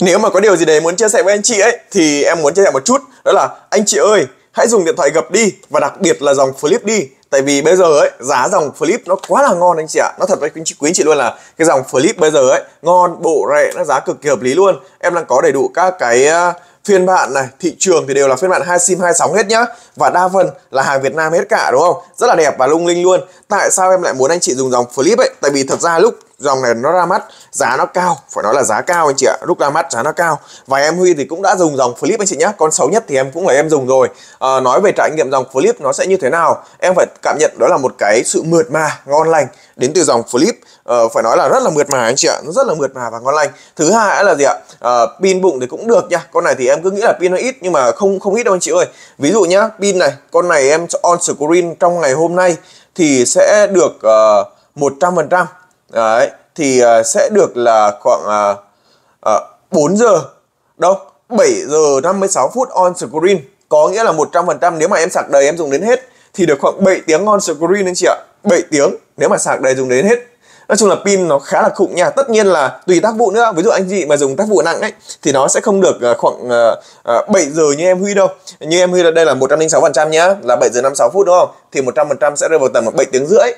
Nếu mà có điều gì đấy muốn chia sẻ với anh chị ấy thì em muốn chia sẻ một chút đó là anh chị ơi hãy dùng điện thoại gập đi và đặc biệt là dòng flip đi tại vì bây giờ ấy giá dòng flip nó quá là ngon anh chị ạ nó thật với quý chị, quý chị luôn là cái dòng flip bây giờ ấy ngon bộ rẻ nó giá cực kỳ hợp lý luôn em đang có đầy đủ các cái à, phiên bản này thị trường thì đều là phiên bản hai sim hai sóng hết nhá và đa phần là hàng Việt Nam hết cả đúng không rất là đẹp và lung linh luôn tại sao em lại muốn anh chị dùng dòng flip ấy tại vì thật ra lúc dòng này nó ra mắt giá nó cao phải nói là giá cao anh chị ạ lúc ra mắt giá nó cao và em Huy thì cũng đã dùng dòng flip anh chị nhé con xấu nhất thì em cũng là em dùng rồi à, nói về trải nghiệm dòng flip nó sẽ như thế nào em phải cảm nhận đó là một cái sự mượt mà ngon lành đến từ dòng flip Ờ, phải nói là rất là mượt mà anh chị ạ nó rất là mượt mà và ngon lành thứ hai là gì ạ ờ, pin bụng thì cũng được nha con này thì em cứ nghĩ là pin nó ít nhưng mà không không ít đâu anh chị ơi ví dụ nhá pin này con này em on screen trong ngày hôm nay thì sẽ được ờ, một trăm phần trăm Đấy, thì uh, sẽ được là khoảng uh, uh, 4 giờ đâu 7 giờ 56 phút on screen có nghĩa là 100% nếu mà em sạc đầy em dùng đến hết thì được khoảng 7 tiếng on screen anh chị ạ 7 tiếng nếu mà sạc đầy dùng đến hết Nói chung là pin nó khá là khủng nha Tất nhiên là tùy tác vụ nữa Ví dụ anh chị mà dùng tác vụ nặng ấy Thì nó sẽ không được à, khoảng uh, à, 7 giờ như em Huy đâu Như em Huy là đây là 106% nhá Là 7 giờ 56 phút đúng không Thì 100% sẽ rơi vào tầm 7 tiếng rưỡi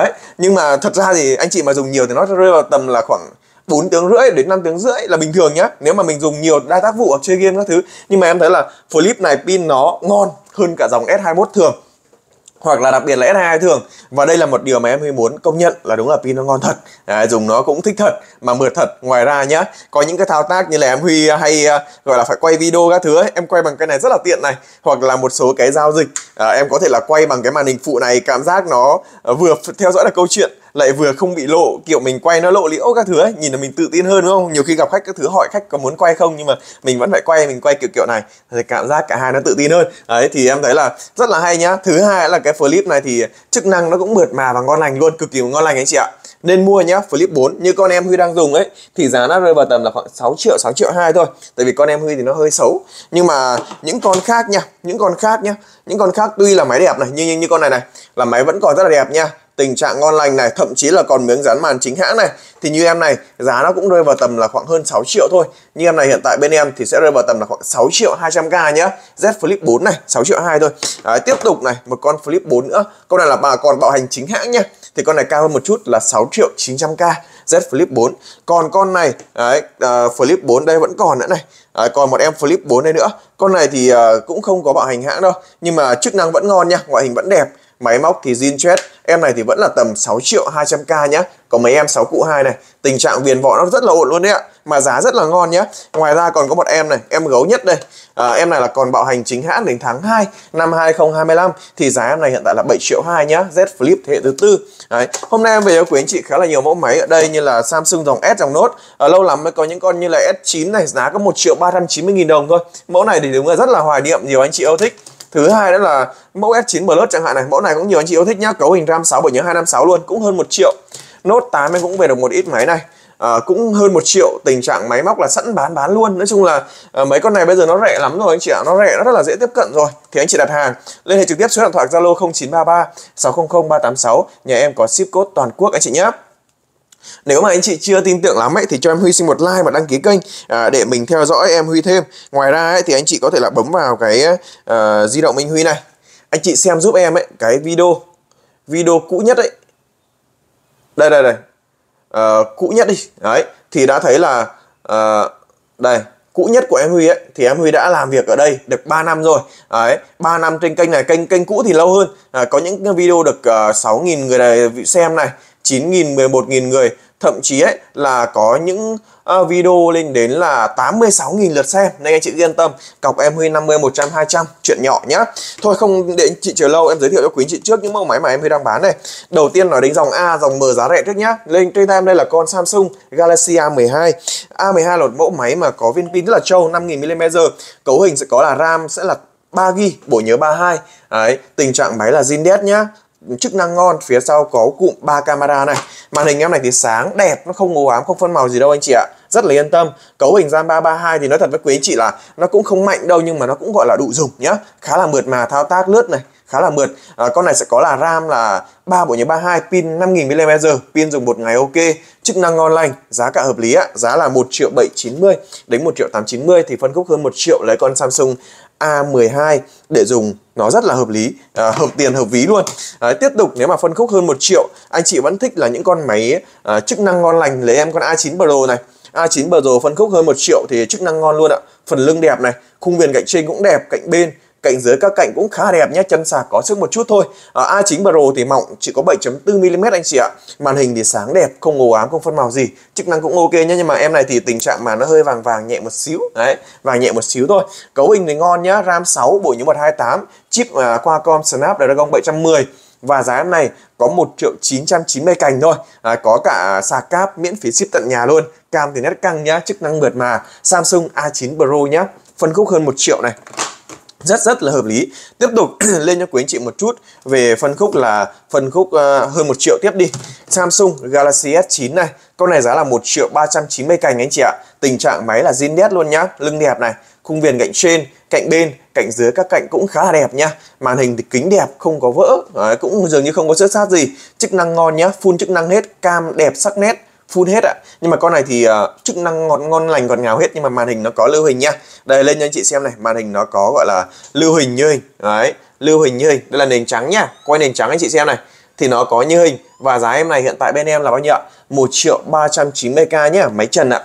đấy nhưng mà thật ra thì anh chị mà dùng nhiều thì nó rơi vào tầm là khoảng 4 tiếng rưỡi đến 5 tiếng rưỡi là bình thường nhá nếu mà mình dùng nhiều đa tác vụ hoặc chơi game các thứ nhưng mà em thấy là flip này pin nó ngon hơn cả dòng S21 thường hoặc là đặc biệt là S2 thường và đây là một điều mà em hơi muốn công nhận là đúng là pin nó ngon thật à, dùng nó cũng thích thật mà mượt thật ngoài ra nhá có những cái thao tác như là em Huy à, hay à, gọi là phải quay video các thứ ấy. em quay bằng cái này rất là tiện này hoặc là một số cái giao dịch à, em có thể là quay bằng cái màn hình phụ này cảm giác nó à, vừa theo dõi được câu chuyện lại vừa không bị lộ kiểu mình quay nó lộ liễu các thứ ấy nhìn là mình tự tin hơn đúng không nhiều khi gặp khách các thứ hỏi khách có muốn quay không nhưng mà mình vẫn phải quay mình quay kiểu kiểu này thì cảm giác cả hai nó tự tin hơn đấy thì em thấy là rất là hay nhá thứ hai là cái flip này thì chức năng nó cũng mượt mà và ngon lành luôn cực kỳ ngon lành anh chị ạ nên mua nhá flip 4 như con em huy đang dùng ấy thì giá nó rơi vào tầm là khoảng 6 triệu 6 triệu hai thôi tại vì con em huy thì nó hơi xấu nhưng mà những con khác nha những con khác nhá những con khác tuy là máy đẹp này nhưng như, như con này này là máy vẫn còn rất là đẹp nha tình trạng ngon lành này thậm chí là còn miếng dán màn chính hãng này thì như em này giá nó cũng rơi vào tầm là khoảng hơn 6 triệu thôi như em này hiện tại bên em thì sẽ rơi vào tầm là khoảng 6 triệu 200k nhá Z Flip 4 này 6 triệu 2 thôi Đấy, tiếp tục này một con Flip 4 nữa con này là bà còn bảo hành chính hãng nhá thì con này cao hơn một chút là 6 triệu 900k Z Flip 4 còn con này đấy, uh, Flip 4 đây vẫn còn nữa này đấy, còn một em Flip 4 đây nữa con này thì uh, cũng không có bảo hành hãng đâu nhưng mà chức năng vẫn ngon nha ngoại hình vẫn đẹp máy móc thì Zin Zinjet em này thì vẫn là tầm 6 triệu 200k nhá còn mấy em 6 cụ 2 này tình trạng viền vỏ nó rất là ổn luôn đấy ạ mà giá rất là ngon nhá ngoài ra còn có một em này em gấu nhất đây à, em này là còn bạo hành chính hãng đến tháng 2 năm 2025 thì giá em này hiện tại là 7 triệu 2 nhá Z Flip thế hệ thứ tư đấy hôm nay em về cho quý anh chị khá là nhiều mẫu máy ở đây như là Samsung dòng S dòng Note à, lâu lắm mới có những con như là S9 này giá có 1 triệu 390 nghìn đồng thôi mẫu này thì đúng là rất là hoài niệm nhiều anh chị yêu thích thứ hai đó là mẫu S9 Plus chẳng hạn này mẫu này cũng nhiều anh chị yêu thích nhá cấu hình RAM 6 bởi nhớ 256 luôn cũng hơn một triệu Note 8 em cũng về được một ít máy này à, cũng hơn một triệu tình trạng máy móc là sẵn bán bán luôn nói chung là à, mấy con này bây giờ nó rẻ lắm rồi anh chị ạ nó rẻ nó rất là dễ tiếp cận rồi thì anh chị đặt hàng liên hệ trực tiếp số điện thoại zalo 0933 600 386 nhà em có ship code toàn quốc anh chị nhé nếu mà anh chị chưa tin tưởng lắm ấy thì cho em Huy xin một like và đăng ký kênh à, để mình theo dõi em Huy thêm. Ngoài ra ấy, thì anh chị có thể là bấm vào cái uh, di động Minh Huy này. Anh chị xem giúp em ấy cái video video cũ nhất ấy. Đây đây đây. Uh, cũ nhất đi. Đấy, thì đã thấy là uh, đây cũ nhất của em Huy ấy thì em Huy đã làm việc ở đây được 3 năm rồi. Đấy, 3 năm trên kênh này, kênh kênh cũ thì lâu hơn. À, có những video được uh, 6.000 người này xem này, 9.000, 11.000 người, thậm chí ấy là có những uh, video lên đến là 86.000 lượt xem. Nên anh chị yên tâm, cọc em Huy 50, 100, 200, chuyện nhỏ nhá. Thôi không để chị chờ lâu, em giới thiệu cho quý chị trước những mẫu máy mà em Huy đang bán này. Đầu tiên nói đến dòng A, dòng M giá rẻ trước nhá. Lên trên tay em đây là con Samsung Galaxy A12. A12 là một mẫu máy mà có viên pin rất là trâu, 5000mm. Cấu hình sẽ có là RAM sẽ là 3 GB, bộ nhớ 32. Đấy, tình trạng máy là zin đét nhá chức năng ngon phía sau có cụm 3 camera này màn hình em này thì sáng đẹp nó không u ám không phân màu gì đâu anh chị ạ rất là yên tâm cấu hình ram 332 thì nói thật với quý anh chị là nó cũng không mạnh đâu nhưng mà nó cũng gọi là đủ dùng nhá khá là mượt mà thao tác lướt này khá là mượt à, con này sẽ có là ram là ba bộ nhớ 32 pin 5000mAh pin dùng một ngày ok chức năng ngon lành giá cả hợp lý ạ giá là 1 triệu 790 đến 1 triệu 890 thì phân khúc hơn 1 triệu lấy con Samsung A12 để dùng nó rất là hợp lý à, hợp tiền hợp ví luôn à, tiếp tục nếu mà phân khúc hơn một triệu anh chị vẫn thích là những con máy à, chức năng ngon lành lấy em con A9 Pro này A9 Pro phân khúc hơn một triệu thì chức năng ngon luôn ạ phần lưng đẹp này khung viền cạnh trên cũng đẹp cạnh bên cạnh dưới các cạnh cũng khá đẹp nhé chân sạc có sức một chút thôi à, A9 Pro thì mỏng chỉ có 7.4mm anh chị ạ màn hình thì sáng đẹp không ngầu ám không phân màu gì chức năng cũng ok nhé nhưng mà em này thì tình trạng mà nó hơi vàng vàng nhẹ một xíu đấy vàng nhẹ một xíu thôi cấu hình thì ngon nhá RAM 6 bộ nhớ 128 chip uh, Qualcomm Snapdragon 710 và giá em này có 1 triệu 990 cành thôi à, có cả sạc cáp miễn phí ship tận nhà luôn cam thì nét căng nhá chức năng mượt mà Samsung A9 Pro nhá phân khúc hơn 1 triệu này rất rất là hợp lý tiếp tục lên cho quý anh chị một chút về phân khúc là phân khúc uh, hơn một triệu tiếp đi Samsung Galaxy S9 này con này giá là 1 triệu 390 cành anh chị ạ tình trạng máy là zin nét luôn nhá lưng đẹp này khung viền cạnh trên cạnh bên cạnh dưới các cạnh cũng khá là đẹp nhá màn hình thì kính đẹp không có vỡ Đấy, cũng dường như không có sơ sát gì chức năng ngon nhá full chức năng hết cam đẹp sắc nét full hết ạ nhưng mà con này thì uh, chức năng ngọt ngon lành ngọt ngào hết nhưng mà màn hình nó có lưu hình nha đây lên cho anh chị xem này màn hình nó có gọi là lưu hình như hình đấy lưu hình như hình đây là nền trắng nha quay nền trắng anh chị xem này thì nó có như hình và giá em này hiện tại bên em là bao nhiêu ạ một triệu ba trăm chín mươi k nhá máy trần ạ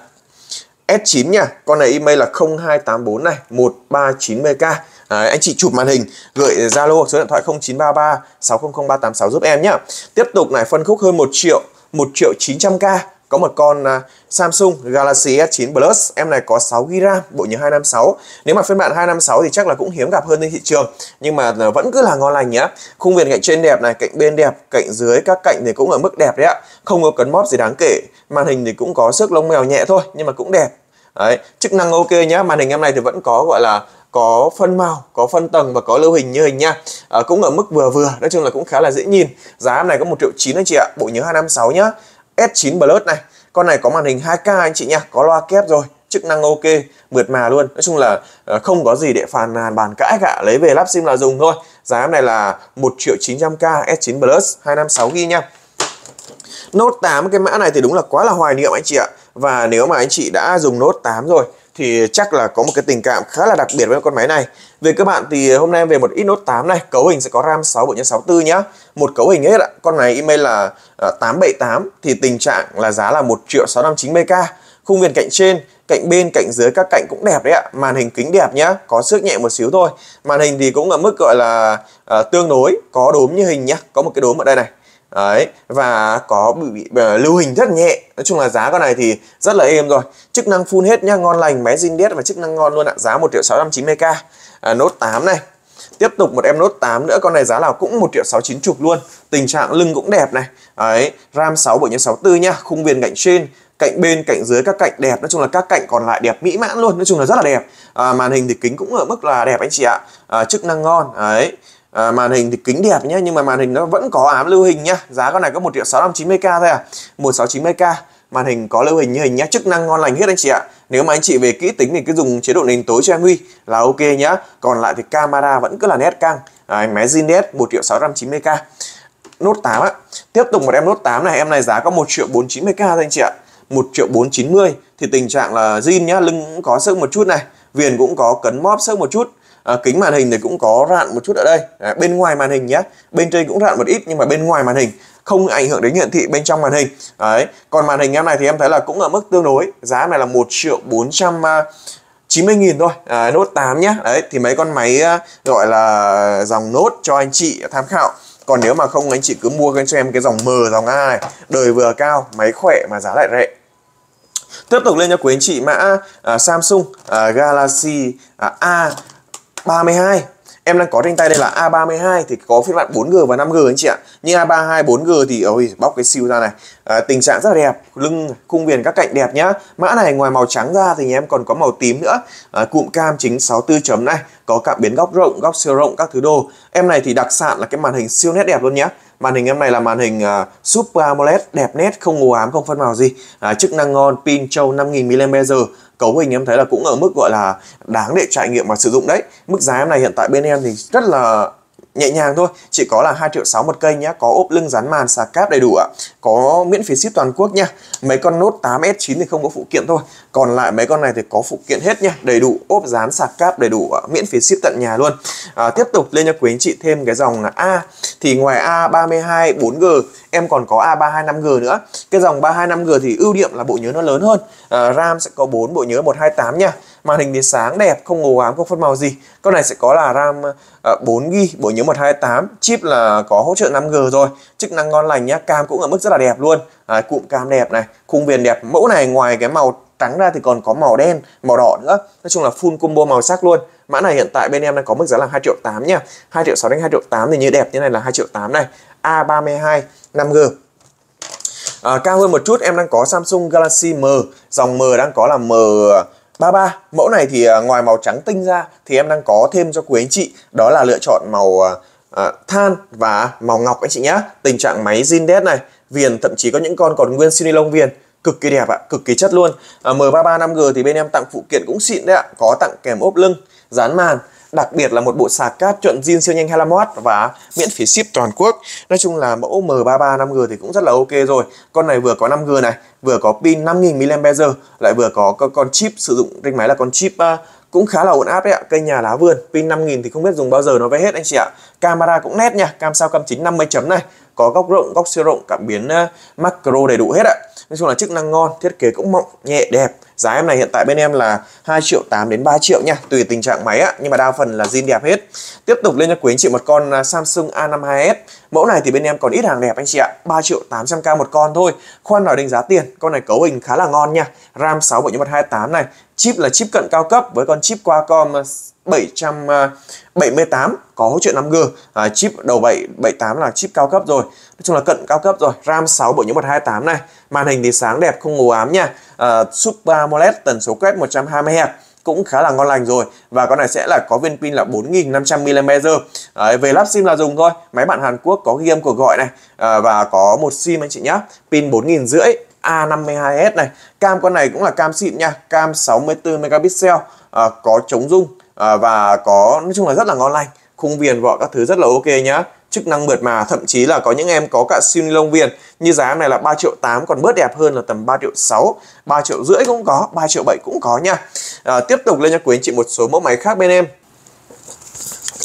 S9 nha con này email là 0284 này 1390k Đấy, anh chị chụp màn hình gửi Zalo số điện thoại 0933 600386 giúp em nhá Tiếp tục này phân khúc hơn 1 triệu 1 triệu 900k có một con à, Samsung Galaxy S9 Plus em này có 6GB bộ nhớ 256 nếu mà phiên bản 256 thì chắc là cũng hiếm gặp hơn trên thị trường nhưng mà vẫn cứ là ngon lành nhá khung viền cạnh trên đẹp này cạnh bên đẹp cạnh dưới các cạnh thì cũng ở mức đẹp đấy ạ không có cấn móp gì đáng kể màn hình thì cũng có sức lông mèo nhẹ thôi nhưng mà cũng đẹp đấy chức năng ok nhá màn hình em này thì vẫn có gọi là có phân màu, có phân tầng và có lưu hình như hình nha. À, cũng ở mức vừa vừa, nói chung là cũng khá là dễ nhìn. Giá này có 1 triệu 9 anh chị ạ, bộ nhớ 256 nhá. S9 Plus này con này có màn hình 2K anh chị nha có loa kép rồi chức năng ok mượt mà luôn nói chung là ờ, không có gì để phàn nàn bàn cãi cả lấy về lắp sim là dùng thôi giá này là 1 triệu 900k S9 Plus 256 ghi nha Note 8 cái mã này thì đúng là quá là hoài niệm anh chị ạ và nếu mà anh chị đã dùng Note 8 rồi thì chắc là có một cái tình cảm khá là đặc biệt với con máy này. Về các bạn thì hôm nay em về một ít Note 8 này, cấu hình sẽ có RAM 6 bộ nhân 64 nhá. Một cấu hình hết ạ. Con này email là 878 ờ, thì tình trạng là giá là 1 triệu 659 k Khung viền cạnh trên, cạnh bên, cạnh dưới các cạnh cũng đẹp đấy ạ. Màn hình kính đẹp nhá, có sức nhẹ một xíu thôi. Màn hình thì cũng ở mức gọi là uh, tương đối, có đốm như hình nhá, có một cái đốm ở đây này Đấy, và có bị, bị uh, lưu hình rất nhẹ Nói chung là giá con này thì rất là êm rồi Chức năng full hết nhá, ngon lành, máy zin đét và chức năng ngon luôn ạ Giá 1 triệu 690k à, Note 8 này Tiếp tục một em Note 8 nữa, con này giá là cũng 1 triệu 69 chục luôn Tình trạng lưng cũng đẹp này Đấy, RAM 6 bởi 64 nhá, khung viền cạnh trên cạnh bên cạnh dưới các cạnh đẹp nói chung là các cạnh còn lại đẹp mỹ mãn luôn nói chung là rất là đẹp à, màn hình thì kính cũng ở mức là đẹp anh chị ạ à, chức năng ngon đấy à, màn hình thì kính đẹp nhé nhưng mà màn hình nó vẫn có ám lưu hình nhá giá con này có một triệu sáu trăm chín mươi k thôi à một sáu chín mươi k màn hình có lưu hình như hình nhé chức năng ngon lành hết anh chị ạ nếu mà anh chị về kỹ tính thì cứ dùng chế độ nền tối cho em huy là ok nhá còn lại thì camera vẫn cứ là nét căng à, máy zin một triệu sáu trăm chín mươi k nốt 8 á tiếp tục một em nốt 8 này em này giá có một triệu bốn chín mươi k thôi anh chị ạ một triệu bốn chín mươi thì tình trạng là zin nhá lưng cũng có sức một chút này viền cũng có cấn móp sức một chút à, kính màn hình thì cũng có rạn một chút ở đây à, bên ngoài màn hình nhé bên trên cũng rạn một ít nhưng mà bên ngoài màn hình không ảnh hưởng đến hiển thị bên trong màn hình đấy còn màn hình em này thì em thấy là cũng ở mức tương đối giá này là một triệu bốn trăm 90.000 à, thôi, à, nốt 8 nhé Đấy, thì mấy con máy à, gọi là dòng nốt cho anh chị tham khảo Còn nếu mà không anh chị cứ mua cho em cái dòng M, dòng A này Đời vừa cao, máy khỏe mà giá lại rẻ Tiếp tục lên cho quý anh chị mã à, Samsung à, Galaxy à, A 32 em đang có trên tay đây là A32 thì có phiên bản 4G và 5G anh chị ạ nhưng A32 4G thì ôi bóc cái siêu ra này à, tình trạng rất là đẹp lưng khung viền các cạnh đẹp nhá mã này ngoài màu trắng ra thì em còn có màu tím nữa à, cụm cam chính 64 chấm này có cảm biến góc rộng góc siêu rộng các thứ đồ em này thì đặc sản là cái màn hình siêu nét đẹp luôn nhá màn hình em này là màn hình uh, Super AMOLED đẹp nét không ngủ ám không phân màu gì à, chức năng ngon pin trâu 5000 mAh cấu hình em thấy là cũng ở mức gọi là đáng để trải nghiệm và sử dụng đấy mức giá em này hiện tại bên em thì rất là nhẹ nhàng thôi chỉ có là 2 triệu 6 một cây nhá có ốp lưng dán màn xà cáp đầy đủ ạ có miễn phí ship toàn quốc nha mấy con nốt 8S9 thì không có phụ kiện thôi còn lại mấy con này thì có phụ kiện hết nha đầy đủ ốp dán sạc cáp đầy đủ miễn phí ship tận nhà luôn à, tiếp tục lên cho quý anh chị thêm cái dòng là A thì ngoài A32 4G em còn có A32 5G nữa cái dòng 32 5G thì ưu điểm là bộ nhớ nó lớn hơn à, RAM sẽ có 4 bộ nhớ 128 nha màn hình thì sáng đẹp không ồ ám không phân màu gì con này sẽ có là ram 4 g, bộ nhớ 128 chip là có hỗ trợ 5G rồi chức năng ngon lành nhá cam cũng ở mức rất là đẹp luôn à, cụm cam đẹp này khung viền đẹp mẫu này ngoài cái màu trắng ra thì còn có màu đen màu đỏ nữa nói chung là full combo màu sắc luôn mã này hiện tại bên em đang có mức giá là 2 triệu 8 nha 2 triệu 6 đến 2 triệu 8 thì như đẹp như này là 2 triệu 8 này A32 5G à, cao hơn một chút em đang có Samsung Galaxy M dòng M đang có là M 33, mẫu này thì à, ngoài màu trắng tinh ra thì em đang có thêm cho quý anh chị đó là lựa chọn màu à, à than và màu ngọc anh chị nhé. Tình trạng máy zin đét này, viền thậm chí có những con còn nguyên sinilông viền cực kỳ đẹp ạ, cực kỳ chất luôn. À, M33 5G thì bên em tặng phụ kiện cũng xịn đấy ạ, có tặng kèm ốp lưng, dán màn đặc biệt là một bộ sạc cáp chuẩn zin siêu nhanh 25W và miễn phí ship toàn quốc. Nói chung là mẫu M33 5G thì cũng rất là ok rồi. Con này vừa có 5G này, vừa có pin 5000 mAh, lại vừa có con chip sử dụng trên máy là con chip uh, cũng khá là ổn áp đấy ạ cây nhà lá vườn pin 5000 thì không biết dùng bao giờ nó về hết anh chị ạ camera cũng nét nha cam sao cam chính 50 chấm này có góc rộng góc siêu rộng cảm biến uh, macro đầy đủ hết ạ nói chung là chức năng ngon thiết kế cũng mộng nhẹ đẹp Giá em này hiện tại bên em là 2 triệu 8 đến 3 triệu nha, tùy tình trạng máy á, nhưng mà đa phần là zin đẹp hết. Tiếp tục lên cho quý anh chị một con à, Samsung A52s. Mẫu này thì bên em còn ít hàng đẹp anh chị ạ, 3 triệu 800k một con thôi. Khoan nói đánh giá tiền, con này cấu hình khá là ngon nha. RAM 6 bộ nhớ mặt 28 này, chip là chip cận cao cấp với con chip Qualcomm 700 à, 78 có hỗ trợ 5G à, chip đầu 7 78 là chip cao cấp rồi nói chung là cận cao cấp rồi RAM 6 bộ nhớ 128 này màn hình thì sáng đẹp không ngủ ám nha à, Super AMOLED tần số quét 120Hz cũng khá là ngon lành rồi và con này sẽ là có viên pin là 4.500 mAh Đấy, về lắp sim là dùng thôi máy bạn Hàn Quốc có ghi âm cuộc gọi này à, và có một sim anh chị nhé pin 4.500 A52s này cam con này cũng là cam xịn nha cam 64 megapixel à, có chống rung À, và có nói chung là rất là ngon lành khung viền vỏ các thứ rất là ok nhá chức năng mượt mà thậm chí là có những em có cả siêu ni lông viền như giá này là 3 triệu 8 còn bớt đẹp hơn là tầm 3 triệu 6 3 triệu rưỡi cũng có 3 triệu 7 cũng có nha à, tiếp tục lên cho quý anh chị một số mẫu máy khác bên em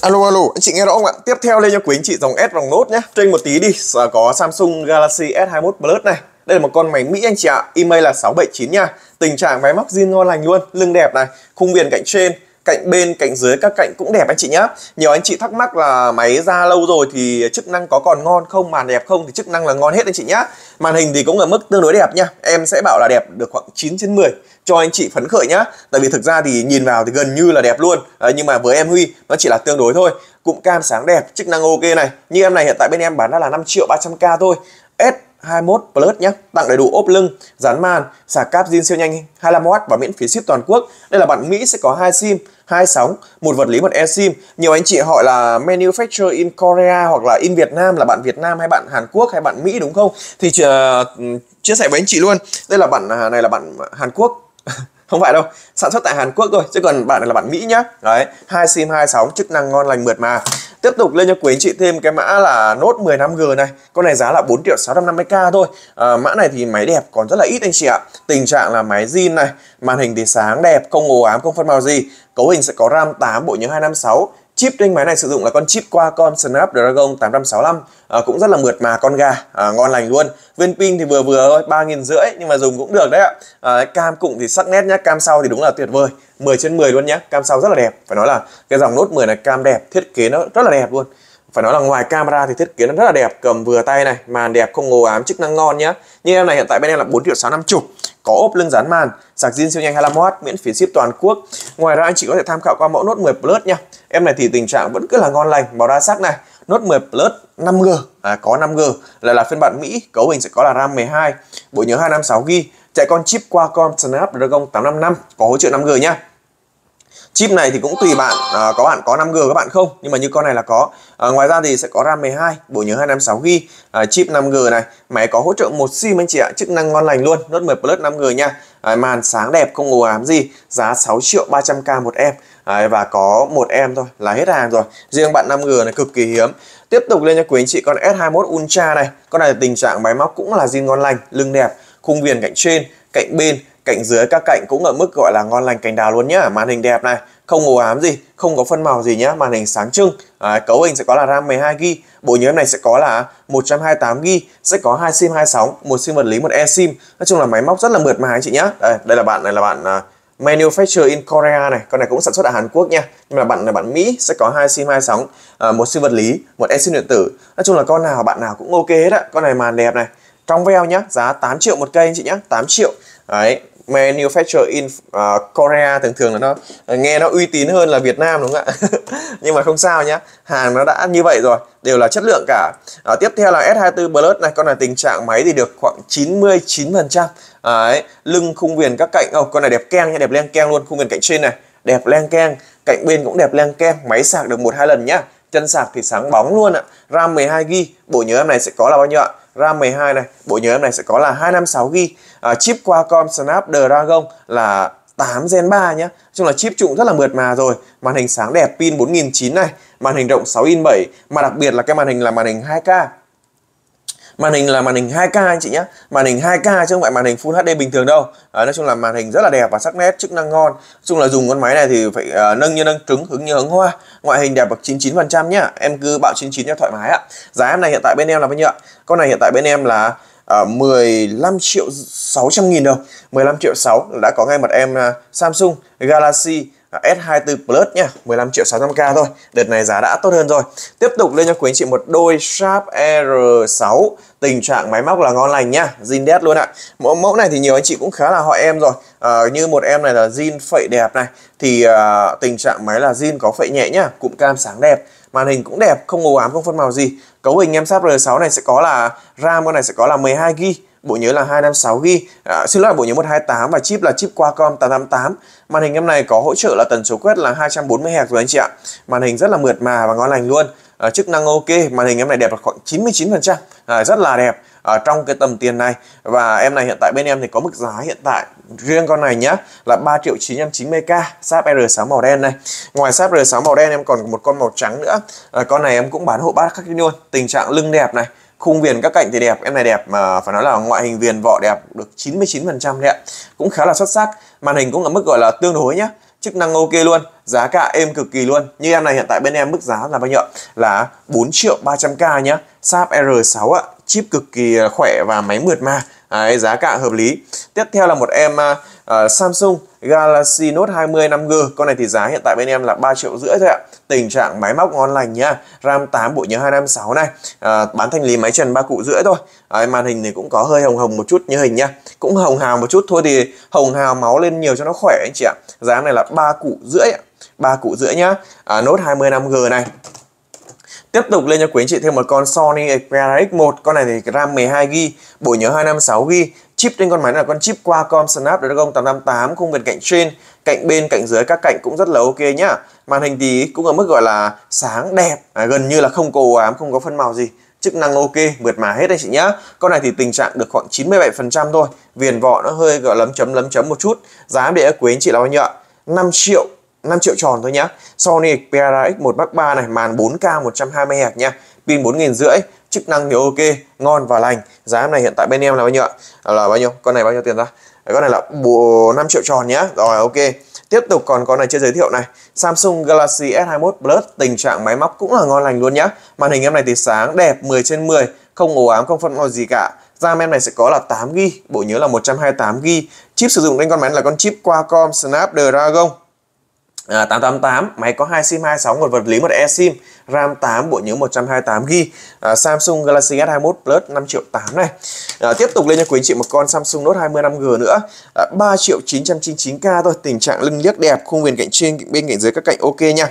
Alo alo, anh chị nghe rõ không ạ? Tiếp theo lên cho quý anh chị dòng S dòng nốt nhá Trên một tí đi, có Samsung Galaxy S21 Plus này đây là một con máy Mỹ anh chị ạ, email là 679 nha Tình trạng máy móc zin ngon lành luôn, lưng đẹp này, khung viền cạnh trên cạnh bên cạnh dưới các cạnh cũng đẹp anh chị nhé nhiều anh chị thắc mắc là máy ra lâu rồi thì chức năng có còn ngon không màn đẹp không thì chức năng là ngon hết anh chị nhé màn hình thì cũng ở mức tương đối đẹp nha em sẽ bảo là đẹp được khoảng 9 trên 10 cho anh chị phấn khởi nhá tại vì thực ra thì nhìn vào thì gần như là đẹp luôn Đấy, nhưng mà với em Huy nó chỉ là tương đối thôi cụm cam sáng đẹp chức năng ok này như em này hiện tại bên em bán ra là 5 triệu 300k thôi S 21 Plus nhé, tặng đầy đủ ốp lưng, dán màn, sạc cáp zin siêu nhanh 25W và miễn phí ship toàn quốc. Đây là bạn Mỹ sẽ có 2 SIM, 2 sóng, một vật lý một e SIM. Nhiều anh chị hỏi là manufacturer in Korea hoặc là in Việt Nam là bạn Việt Nam hay bạn Hàn Quốc hay bạn Mỹ đúng không? Thì uh, chia sẻ với anh chị luôn. Đây là bạn à, này là bạn Hàn Quốc. không phải đâu sản xuất tại Hàn Quốc thôi chứ còn bạn này là bạn Mỹ nhá đấy 2 sim 2 sóng chức năng ngon lành mượt mà Tiếp tục lên cho quý anh chị thêm cái mã là Note 15G này. Con này giá là 4 triệu 650k thôi. À, mã này thì máy đẹp còn rất là ít anh chị ạ. Tình trạng là máy zin này, màn hình thì sáng đẹp, không ồ ám, không phân màu gì. Cấu hình sẽ có RAM 8 bộ nhớ 256 chip trên máy này sử dụng là con chip Qualcomm Snapdragon 865 à, cũng rất là mượt mà con gà à, ngon lành luôn viên pin thì vừa vừa thôi ba nghìn rưỡi nhưng mà dùng cũng được đấy ạ à, cam cụm thì sắc nét nhá cam sau thì đúng là tuyệt vời 10 trên 10 luôn nhá cam sau rất là đẹp phải nói là cái dòng nốt 10 này cam đẹp thiết kế nó rất là đẹp luôn phải nói là ngoài camera thì thiết kế nó rất là đẹp cầm vừa tay này màn đẹp không ngồ ám chức năng ngon nhá nhưng em này hiện tại bên em là 4 triệu sáu năm chục có ốp lưng dán màn sạc zin siêu nhanh 25W miễn phí ship toàn quốc ngoài ra anh chị có thể tham khảo qua mẫu nốt 10 Plus nhá em này thì tình trạng vẫn cứ là ngon lành màu đa sắc này Note 10 Plus 5G à, có 5G là là phiên bản Mỹ cấu hình sẽ có là RAM 12 bộ nhớ 256GB chạy con chip Qualcomm Snapdragon 855 có hỗ trợ 5G nhá chip này thì cũng tùy bạn à, có bạn có 5G các bạn không nhưng mà như con này là có à, ngoài ra thì sẽ có RAM 12 bộ nhớ 256GB à, chip 5G này máy có hỗ trợ một sim anh chị ạ chức năng ngon lành luôn Note 10 Plus 5G nha à, màn sáng đẹp không ồ ám gì giá 6 triệu 300k một em Đấy, và có một em thôi là hết hàng rồi riêng bạn 5G này cực kỳ hiếm tiếp tục lên cho quý anh chị con S21 Ultra này con này tình trạng máy móc cũng là zin ngon lành lưng đẹp khung viền cạnh trên cạnh bên cạnh dưới các cạnh cũng ở mức gọi là ngon lành cành đào luôn nhá màn hình đẹp này không ồ ám gì không có phân màu gì nhá màn hình sáng trưng à, cấu hình sẽ có là ram 12 g bộ nhớ này sẽ có là 128 g sẽ có hai sim hai sóng một sim vật lý một e sim nói chung là máy móc rất là mượt mà anh chị nhá đây đây là bạn này là bạn à, manufacture in Korea này con này cũng sản xuất ở Hàn Quốc nha nhưng mà bạn là bạn Mỹ sẽ có hai sim hai sóng ờ, một sim vật lý một sim điện tử nói chung là con nào bạn nào cũng ok hết ạ. con này màn đẹp này trong veo nhá giá 8 triệu một cây anh chị nhá 8 triệu đấy manufacture in uh, Korea thường thường là nó ờ, nghe nó uy tín hơn là Việt Nam đúng không ạ nhưng mà không sao nhá hàng nó đã như vậy rồi đều là chất lượng cả uh, tiếp theo là S24 Plus này con này tình trạng máy thì được khoảng 99 phần trăm đấy, à, lưng khung viền các cạnh không con này đẹp keng nha đẹp len keng luôn khung viền cạnh trên này đẹp len keng cạnh bên cũng đẹp len keng máy sạc được một hai lần nhá chân sạc thì sáng bóng luôn ạ ram 12 g bộ nhớ em này sẽ có là bao nhiêu ạ ram 12 này bộ nhớ em này sẽ có là 256 g à, chip Qualcomm Snapdragon là 8 Gen 3 nhá chung là chip trụng rất là mượt mà rồi Màn hình sáng đẹp pin 4009 này Màn hình rộng 6 in 7 Mà đặc biệt là cái màn hình là màn hình 2K màn hình là màn hình 2K anh chị nhé màn hình 2K chứ không phải màn hình Full HD bình thường đâu à, nói chung là màn hình rất là đẹp và sắc nét chức năng ngon nói chung là dùng con máy này thì phải uh, nâng như nâng trứng hứng như hứng hoa ngoại hình đẹp bậc 99% nhá em cứ bạo 99 cho thoải mái ạ giá em này hiện tại bên em là bao nhiêu ạ con này hiện tại bên em là uh, ờ, 15 triệu 600 nghìn đồng 15 triệu 6 đã có ngay mặt em uh, Samsung Galaxy S24 Plus nha 15 triệu 600k thôi Đợt này giá đã tốt hơn rồi Tiếp tục lên cho quý anh chị một đôi Sharp R6 Tình trạng máy móc là ngon lành nha zin đét luôn ạ Mẫu, mẫu này thì nhiều anh chị cũng khá là họ em rồi à, Như một em này là zin phậy đẹp này Thì à, tình trạng máy là zin có phậy nhẹ nhá Cụm cam sáng đẹp Màn hình cũng đẹp, không ồ ám, không phân màu gì Cấu hình em Sharp R6 này sẽ có là RAM con này sẽ có là 12GB bộ nhớ là 256GB, à, xin lỗi là bộ nhớ 128 và chip là chip Qualcomm 888. Màn hình em này có hỗ trợ là tần số quét là 240Hz rồi anh chị ạ. Màn hình rất là mượt mà và ngon lành luôn. À, chức năng ok, màn hình em này đẹp là khoảng 99%, à, rất là đẹp ở à, trong cái tầm tiền này và em này hiện tại bên em thì có mức giá hiện tại riêng con này nhá là 3 triệu 990k sáp R6 màu đen này ngoài sáp R6 màu đen em còn một con màu trắng nữa à, con này em cũng bán hộ bát khác luôn tình trạng lưng đẹp này khung viền các cạnh thì đẹp em này đẹp mà phải nói là ngoại hình viền vỏ đẹp được 99% đấy ạ cũng khá là xuất sắc màn hình cũng ở mức gọi là tương đối nhá chức năng ok luôn giá cả êm cực kỳ luôn như em này hiện tại bên em mức giá là bao nhiêu là 4 triệu 300k nhá Sáp R6 ạ chip cực kỳ khỏe và máy mượt mà Đấy, giá cả hợp lý tiếp theo là một em uh, Samsung Galaxy Note 20 5G con này thì giá hiện tại bên em là 3 triệu rưỡi thôi ạ tình trạng máy móc ngon lành nhá RAM 8 bộ nhớ 256 này à, bán thanh lý máy trần ba cụ rưỡi thôi à, màn hình thì cũng có hơi hồng hồng một chút như hình nhá cũng hồng hào một chút thôi thì hồng hào máu lên nhiều cho nó khỏe anh chị ạ giá này là ba cụ rưỡi ba cụ rưỡi nhá à, nốt 25G này Tiếp tục lên cho quý anh chị thêm một con Sony Xperia X1 Con này thì RAM 12GB, bộ nhớ 256GB chip trên con máy là con chip Qualcomm Snapdragon 888 khung viền cạnh trên cạnh bên cạnh dưới các cạnh cũng rất là ok nhá màn hình thì cũng ở mức gọi là sáng đẹp à, gần như là không cầu ám không có phân màu gì chức năng ok mượt mà hết anh chị nhá con này thì tình trạng được khoảng 97% thôi viền vọ nó hơi gọi lấm chấm lấm chấm một chút giá để quý anh chị là bao nhiêu ạ 5 triệu 5 triệu tròn thôi nhá Sony Xperia X1 Mark 3 này màn 4K 120Hz nhá, pin 4500 chức năng thì ok ngon và lành giá này hiện tại bên em là bao nhiêu ạ là bao nhiêu con này bao nhiêu tiền ra con này là 5 triệu tròn nhé rồi ok tiếp tục còn con này chưa giới thiệu này Samsung Galaxy S21 Plus tình trạng máy móc cũng là ngon lành luôn nhá màn hình em này thì sáng đẹp 10 trên 10 không ồ ám không phân màu gì cả RAM em này sẽ có là 8GB, bộ nhớ là 128GB. Chip sử dụng trên con máy là con chip Qualcomm Snapdragon À, 888 máy có 2 sim 26 nguồn vật lý một e sim RAM 8 bộ nhớ 128 GB à, Samsung Galaxy S21 Plus 5 triệu 8 này à, tiếp tục lên cho quý anh chị một con Samsung Note 20 5G nữa à, 3 triệu 999k thôi tình trạng lưng liếc đẹp khung viền cạnh trên bên cạnh dưới các cạnh ok nha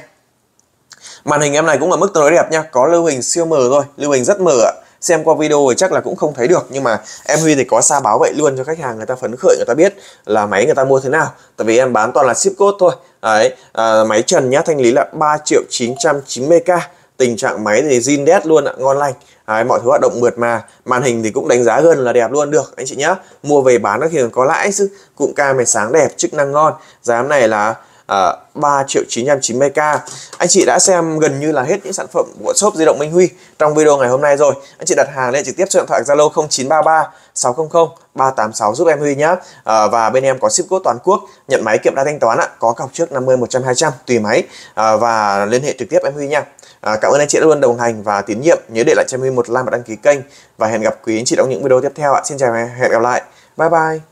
màn hình em này cũng ở mức tương đối đẹp nha có lưu hình siêu mờ rồi lưu hình rất mờ ạ xem qua video thì chắc là cũng không thấy được nhưng mà em Huy thì có xa báo vậy luôn cho khách hàng người ta phấn khởi người ta biết là máy người ta mua thế nào tại vì em bán toàn là ship code thôi Đấy, à, máy trần nhá thanh lý là 3 triệu 990k tình trạng máy thì zin đét luôn ạ ngon lành Đấy, mọi thứ hoạt động mượt mà màn hình thì cũng đánh giá gần là đẹp luôn được anh chị nhá mua về bán nó thì còn có lãi chứ cụm cam này sáng đẹp chức năng ngon giá này là à, 3 triệu 990k Anh chị đã xem gần như là hết những sản phẩm của shop di động Minh Huy trong video ngày hôm nay rồi Anh chị đặt hàng lên trực tiếp trên điện thoại Zalo 0933 600 386 giúp em Huy nhé à, ờ, và bên em có ship code toàn quốc nhận máy kiểm tra thanh toán ạ có cọc trước 50 100 200 tùy máy à, và liên hệ trực tiếp em Huy nha à, cảm ơn anh chị đã luôn đồng hành và tín nhiệm nhớ để lại cho em Huy một like và đăng ký kênh và hẹn gặp quý anh chị trong những video tiếp theo ạ xin chào và hẹn gặp lại bye bye